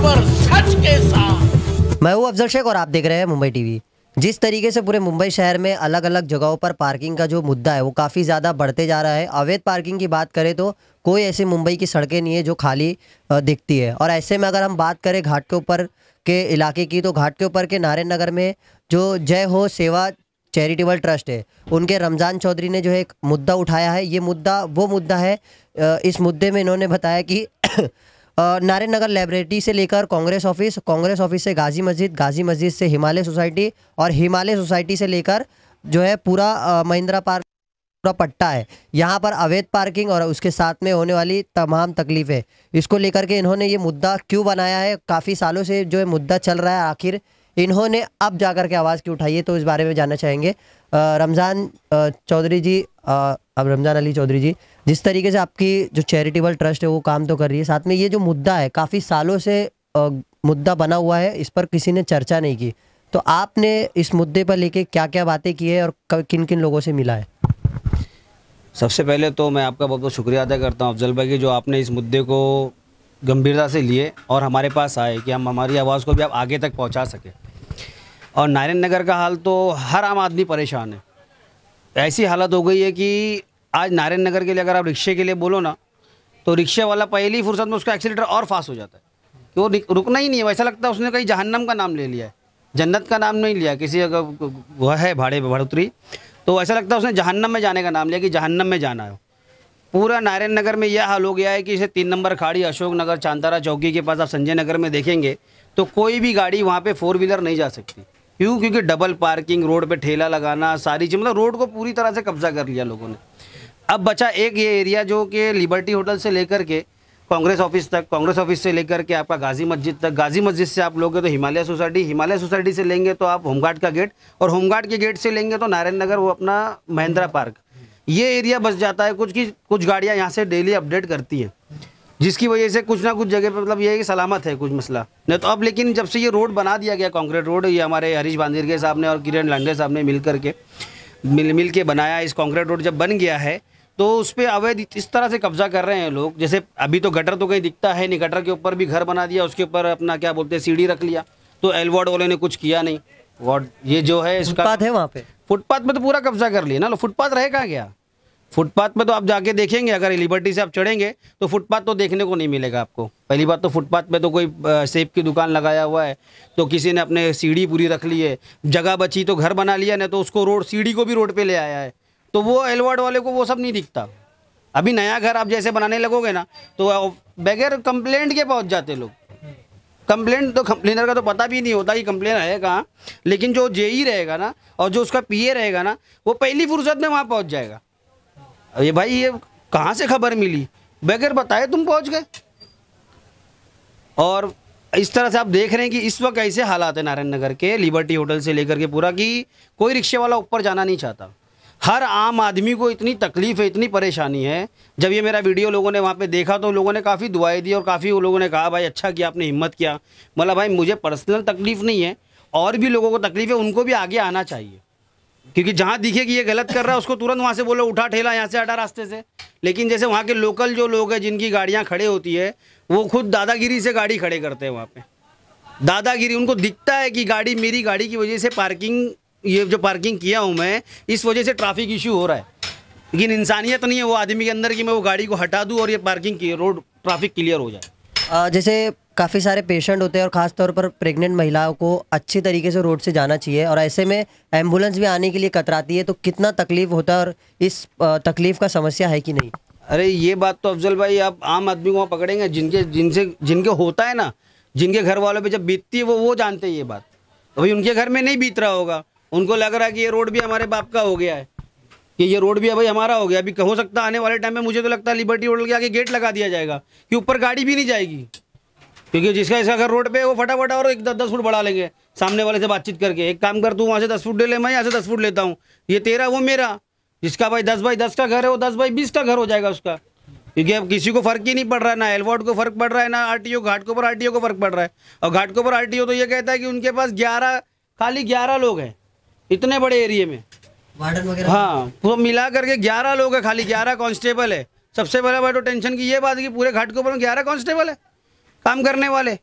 खबर सच के साथ मैं हूं अफजल शेख और आप देख रहे हैं मुंबई टीवी जिस तरीके से पूरे मुंबई शहर में अलग अलग जगहों पर पार्किंग का जो मुद्दा है वो काफ़ी ज़्यादा बढ़ते जा रहा है अवैध पार्किंग की बात करें तो कोई ऐसी मुंबई की सड़कें नहीं है जो खाली दिखती है और ऐसे में अगर हम बात करें घाट के ऊपर के इलाके की तो घाट के ऊपर के नारायण नगर में जो जय हो सेवा चैरिटेबल ट्रस्ट है उनके रमज़ान चौधरी ने जो है एक मुद्दा उठाया है ये मुद्दा वो मुद्दा है इस मुद्दे में इन्होंने बताया कि नारायण नगर लाइब्रेरी से लेकर कांग्रेस ऑफिस कांग्रेस ऑफिस से गाजी मस्जिद गाजी मस्जिद से हिमालय सोसाइटी और हिमालय सोसाइटी से लेकर जो है पूरा महिंद्रा पार्क पूरा पट्टा है यहाँ पर अवैध पार्किंग और उसके साथ में होने वाली तमाम तकलीफ़ें इसको लेकर के इन्होंने ये मुद्दा क्यों बनाया है काफ़ी सालों से जो है मुद्दा चल रहा है आखिर इन्होंने अब जा कर के आवाज़ क्यों उठाई है तो इस बारे में जानना चाहेंगे रमज़ान चौधरी जी अब रमज़ान अली चौधरी जी जिस तरीके से आपकी जो चैरिटेबल ट्रस्ट है वो काम तो कर रही है साथ में ये जो मुद्दा है काफ़ी सालों से मुद्दा बना हुआ है इस पर किसी ने चर्चा नहीं की तो आपने इस मुद्दे पर लेके क्या क्या बातें की है और किन किन लोगों से मिला है सबसे पहले तो मैं आपका बहुत बहुत शुक्रिया अदा करता हूँ अफजल भाई की जो आपने इस मुद्दे को गंभीरता से लिए और हमारे पास आए कि हम हमारी आवाज़ को भी आप आगे तक पहुँचा सकें और नारायण नगर का हाल तो हर आम आदमी परेशान है ऐसी हालत हो गई है कि आज नारायण नगर के लिए अगर आप रिक्शे के लिए बोलो ना तो रिक्शे वाला पहली फुर्सत में उसका एक्सीटर और फास्ट हो जाता है कि वो रुकना ही नहीं है वैसा लगता है उसने कहीं जहन्नम का नाम ले लिया है जन्नत का नाम नहीं लिया किसी अगर वह है भाड़े बढ़ोतरी तो ऐसा लगता है उसने जहन्नम में जाने का नाम लिया कि जहन्नम में जाना है पूरा नारायण नगर में यह हाल हो गया है कि इसे तीन नंबर खाड़ी अशोक नगर चांदारा चौकी के पास आप संजय नगर में देखेंगे तो कोई भी गाड़ी वहाँ पे फोर व्हीलर नहीं जा सकती क्यों क्योंकि डबल पार्किंग रोड पे ठेला लगाना सारी चीज़ मतलब रोड को पूरी तरह से कब्जा कर लिया लोगों ने अब बचा एक ये एरिया जो कि लिबर्टी होटल से लेकर के कांग्रेस ऑफिस तक कांग्रेस ऑफिस से लेकर के आपका गाजी मस्जिद तक गाजी मस्जिद से आप लोगे तो हिमालय सोसाइटी हिमालय सोसाइटी से लेंगे तो आप होमगार्ड का गेट और होमगार्ड के गेट से लेंगे तो नारायण नगर वो अपना महिंद्रा पार्क ये एरिया बस जाता है कुछ की कुछ गाड़ियाँ यहाँ से डेली अपडेट करती हैं जिसकी वजह से कुछ ना कुछ जगह पे मतलब ये है कि सलामत है कुछ मसला नहीं तो अब लेकिन जब से ये रोड बना दिया गया कॉन्क्रीट रोड ये हमारे हरीश बांदिरगे साहब ने और किरण लांडे साहब ने मिल करके मिल मिल के बनाया इस कॉन्क्रीट रोड जब बन गया है तो उस पर अवैध इस तरह से कब्जा कर रहे हैं लोग जैसे अभी तो गटर तो कहीं दिखता है नहीं गटर के ऊपर भी घर बना दिया उसके ऊपर अपना क्या बोलते हैं सीढ़ी रख लिया तो एल वार्ड वाले ने कुछ किया नहीं वार्ड ये जो है इसका फुटपाथ है वहाँ पे फुटपाथ में तो पूरा कब्जा कर लिया ना फुटपाथ रहे कहाँ गया फुटपाथ पे तो आप जाके देखेंगे अगर लिबर्टी से आप चढ़ेंगे तो फुटपाथ तो देखने को नहीं मिलेगा आपको पहली बात तो फुटपाथ पे तो कोई सेब की दुकान लगाया हुआ है तो किसी ने अपने सीढ़ी पूरी रख ली है जगह बची तो घर बना लिया ना तो उसको रोड सीढ़ी को भी रोड पे ले आया है तो वो एलवर्ड वाले को वो सब नहीं दिखता अभी नया घर आप जैसे बनाने लगोगे ना तो बगैर कंप्लेंट के पहुँच जाते लोग कंप्लेंट तो कंप्लेनर का तो पता भी नहीं होता कि कंप्लेन है कहाँ लेकिन जो जेई e रहेगा ना और जो उसका पी रहेगा ना वो पहली फुर्सत में वहाँ पहुँच जाएगा अरे भाई ये कहाँ से खबर मिली बगैर बताए तुम पहुँच गए और इस तरह से आप देख रहे हैं कि इस वक्त ऐसे हालात है नारायण नगर के लिबर्टी होटल से लेकर के पूरा कि कोई रिक्शे वाला ऊपर जाना नहीं चाहता हर आम आदमी को इतनी तकलीफ़ है इतनी परेशानी है जब ये मेरा वीडियो लोगों ने वहाँ पे देखा तो लोगों ने काफ़ी दुआएं दी और काफ़ी लोगों ने कहा भाई अच्छा किया आपने हिम्मत किया मतलब भाई मुझे पर्सनल तकलीफ़ नहीं है और भी लोगों को तकलीफ़ है उनको भी आगे आना चाहिए क्योंकि जहां दिखे कि ये गलत कर रहा है उसको तुरंत वहां से बोलो उठा ठेला यहाँ से हटा रास्ते से लेकिन जैसे वहाँ के लोकल जो लोग हैं जिनकी गाड़ियाँ खड़े होती है वो खुद दादागिरी से गाड़ी खड़े करते हैं वहाँ पे दादागिरी उनको दिखता है कि गाड़ी मेरी गाड़ी की वजह से पार्किंग ये जो पार्किंग किया हूँ मैं इस वजह से ट्रैफिक इशू हो रहा है लेकिन इंसानियत नहीं है वो आदमी के अंदर कि मैं वो गाड़ी को हटा दूँ और ये पार्किंग की रोड ट्राफिक क्लियर हो जाए जैसे काफ़ी सारे पेशेंट होते हैं और ख़ासतौर पर प्रेग्नेंट महिलाओं को अच्छी तरीके से रोड से जाना चाहिए और ऐसे में एम्बुलेंस भी आने के लिए कतराती है तो कितना तकलीफ होता है और इस तकलीफ़ का समस्या है कि नहीं अरे ये बात तो अफजल भाई आप आम आदमी को पकड़ेंगे जिनके जिनसे जिनके होता है ना जिनके घर वालों पर जब बीतती है वो वो जानते हैं ये बात अभी तो उनके घर में नहीं बीत रहा होगा उनको लग रहा है कि ये रोड भी हमारे बाप का हो गया है कि ये रोड भी अभी भाई हमारा हो गया अभी हो सकता आने वाले टाइम में मुझे तो लगता है लिबर्टी रोड के आगे गेट लगा दिया जाएगा कि ऊपर गाड़ी भी नहीं जाएगी क्योंकि जिसका इसका घर रोड पे वो फटाफट और एक दस दस फुट बढ़ा लेंगे सामने वाले से बातचीत करके एक काम कर तू वहाँ से दस फुट ले ले मैं यहाँ से दस फुट लेता हूँ ये तेरा वो मेरा जिसका भाई दस बाई दस का घर है वो दस बाई बीस का घर हो जाएगा उसका क्योंकि अब किसी को फर्क ही नहीं पड़ रहा है ना एलवॉर्ड को फर्क पड़ रहा है ना आरटीओ घाट के ऊपर ओ को फर्क पड़ रहा है और घाट के ऊपर ओ तो ये कहता है कि उनके पास ग्यारह खाली ग्यारह लोग हैं इतने बड़े एरिए में हाँ वो मिला करके ग्यारह लोग है खाली ग्यारह कांस्टेबल है सबसे बड़ा बैठो तो टेंशन की ये बात है कि पूरे घाट के ऊपर ग्यारह कांस्टेबल है काम करने वाले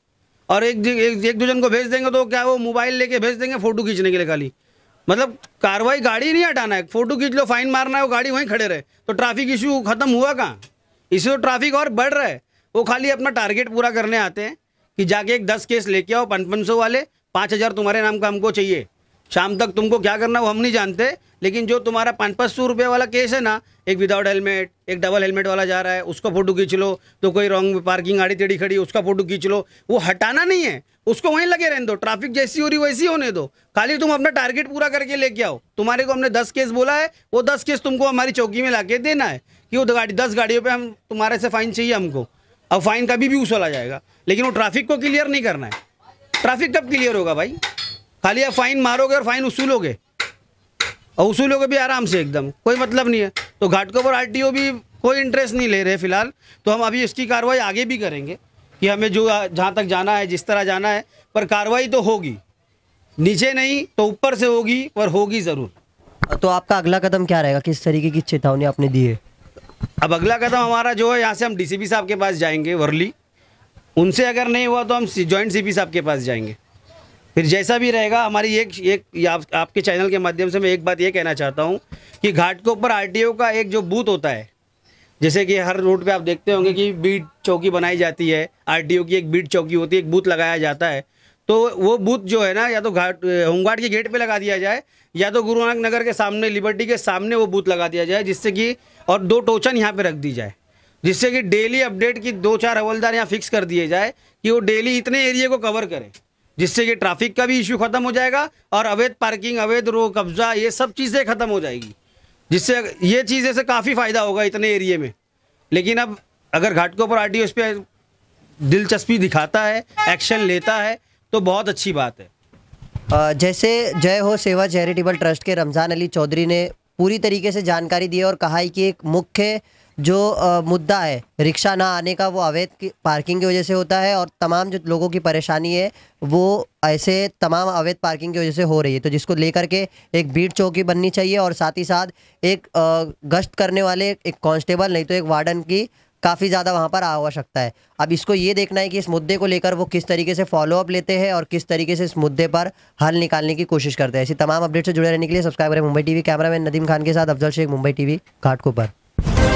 और एक एक, एक दो जन को भेज देंगे तो क्या वो मोबाइल लेके भेज देंगे फोटो खींचने के लिए खाली मतलब कार्रवाई गाड़ी नहीं हटाना है फोटो खींच लो फाइन मारना है वो गाड़ी वहीं खड़े रहे तो ट्रैफिक इशू खत्म हुआ कहाँ इसी तो ट्रैफिक और बढ़ रहा है वो खाली अपना टारगेट पूरा करने आते हैं कि जाके एक दस केस लेके आओ पन सौ वाले पाँच हज़ार तुम्हारे नाम का हमको चाहिए शाम तक तुमको क्या करना वो हम नहीं जानते लेकिन जो तुम्हारा पाँच पाँच सौ रुपये वाला केस है ना एक विदाउट हेलमेट एक डबल हेलमेट वाला जा रहा है उसका फोटो खींच लो तो कोई रॉन्ग पार्किंग गाड़ी टेढ़ी खड़ी उसका फोटो खींच लो वो हटाना नहीं है उसको वहीं लगे रहने दो ट्रैफिक जैसी हो रही वैसी होने दो खाली तुम अपना टारगेट पूरा करके लेके आओ तुम्हारे को हमने दस केस बोला है वो दस केस तुमको हमारी चौकी में ला देना है कि वो गाड़ी दस गाड़ियों पर हम तुम्हारे से फ़ाइन चाहिए हमको अब फ़ाइन कभी भी उछला जाएगा लेकिन वो ट्रैफिक को क्लियर नहीं करना है ट्रैफिक कब क्लियर होगा भाई खाली आप फाइन मारोगे और फाइन उसूलोगे और उसूलोगे भी आराम से एकदम कोई मतलब नहीं है तो घाटकों पर आर भी कोई इंटरेस्ट नहीं ले रहे फिलहाल तो हम अभी इसकी कार्रवाई आगे भी करेंगे कि हमें जो जहाँ तक जाना है जिस तरह जाना है पर कार्रवाई तो होगी नीचे नहीं तो ऊपर से होगी पर होगी ज़रूर तो आपका अगला कदम क्या रहेगा किस तरीके की चेतावनी आपने दी है अब अगला कदम हमारा जो है यहाँ से हम डीसीपी साहब के पास जाएंगे वर्ली उनसे अगर नहीं हुआ तो हम जॉइंट सीपी साहब के पास जाएंगे फिर जैसा भी रहेगा हमारी एक एक आप, आपके चैनल के माध्यम से मैं एक बात ये कहना चाहता हूँ कि घाट के ऊपर आरटीओ का एक जो बूथ होता है जैसे कि हर रोड पे आप देखते होंगे कि बीट चौकी बनाई जाती है आरटीओ की एक बीट चौकी होती है एक बूथ लगाया जाता है तो वो बूथ जो है ना या तो घाट होमगार्ड के गेट पर लगा दिया जाए या तो गुरु नानक नगर के सामने लिबर्टी के सामने वो बूथ लगा दिया जाए जिससे कि और दो टोचन यहाँ पर रख दी जाए जिससे कि डेली अपडेट की दो चार हवलदार यहाँ फिक्स कर दिए जाए कि वो डेली इतने एरिया को कवर करें जिससे कि ट्रैफिक का भी इशू ख़त्म हो जाएगा और अवैध पार्किंग अवैध रो कब्ज़ा ये सब चीज़ें ख़त्म हो जाएगी जिससे ये चीज़ें से काफ़ी फ़ायदा होगा इतने एरिए में लेकिन अब अगर घाटकों पर आर टी पे दिलचस्पी दिखाता है एक्शन लेता है तो बहुत अच्छी बात है जैसे जय हो सेवा चैरिटेबल ट्रस्ट के रमज़ान अली चौधरी ने पूरी तरीके से जानकारी दी है और कहा है कि एक मुख्य जो मुद्दा है रिक्शा ना आने का वो अवैध की पार्किंग की वजह से होता है और तमाम जो लोगों की परेशानी है वो ऐसे तमाम अवैध पार्किंग की वजह से हो रही है तो जिसको लेकर के एक भीड़ चौकी बननी चाहिए और साथ ही साथ एक गश्त करने वाले एक कांस्टेबल नहीं तो एक वार्डन की काफ़ी ज़्यादा वहाँ पर आवश्यकता है अब इसको ये देखना है कि इस मुद्दे को लेकर वो किस तरीके से फॉलोअप लेते हैं और किस तरीके से इस मुद्दे पर हल निकालने की कोशिश करते हैं ऐसी तमाम अपडेट से जुड़े रहने के लिए सब्सक्राइब करें मुंबई टीवी कैमरामैन नदीम खान के साथ अफजल शेख मुंबई टीवी घाटकोपर